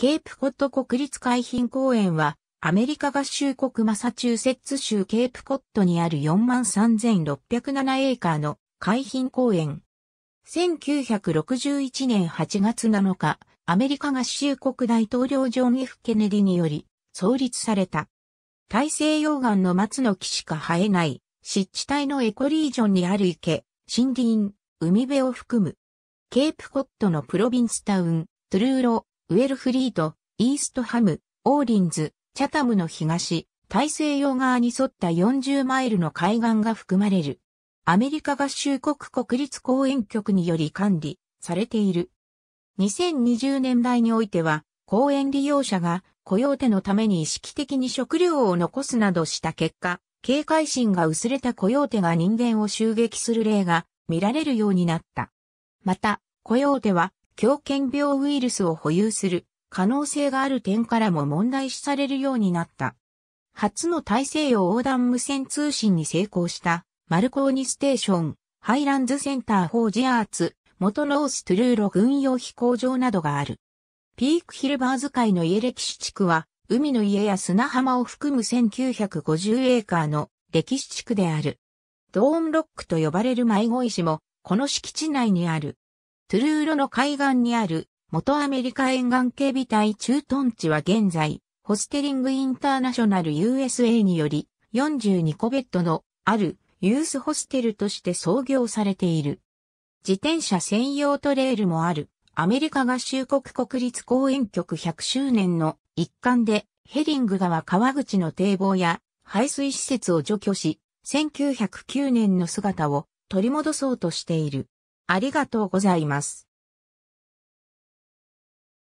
ケープコット国立海浜公園は、アメリカ合衆国マサチューセッツ州ケープコットにある43,607エーカーの海浜公園。1961年8月7日、アメリカ合衆国大統領ジョン・ F・ ケネディにより創立された。大西洋岸の松の木しか生えない湿地帯のエコリージョンにある池、森林、海辺を含む。ケープコットのプロビンスタウン、トゥルーロ、ウェルフリート、イーストハム、オーリンズ、チャタムの東、大西洋側に沿った40マイルの海岸が含まれる。アメリカ合衆国国立公園局により管理されている。2020年代においては、公園利用者が雇用手のために意識的に食料を残すなどした結果、警戒心が薄れた雇用手が人間を襲撃する例が見られるようになった。また、雇用手は狂犬病ウイルスを保有する可能性がある点からも問題視されるようになった。初の大西洋横断無線通信に成功したマルコーニステーション、ハイランズセンター4ージアーツ、元ノーストゥルーロ軍用飛行場などがある。ピークヒルバーズ界の家歴史地区は、海の家や砂浜を含む1950エーカーの歴史地区である。ドーンロックと呼ばれる迷子石も、この敷地内にある。トゥルーロの海岸にある元アメリカ沿岸警備隊駐屯地は現在、ホステリングインターナショナル USA により42個ベッドのあるユースホステルとして創業されている。自転車専用トレイルもあるアメリカ合衆国国立公園局100周年の一環でヘリング川川口の堤防や排水施設を除去し、1909年の姿を取り戻そうとしている。ありがとうございます。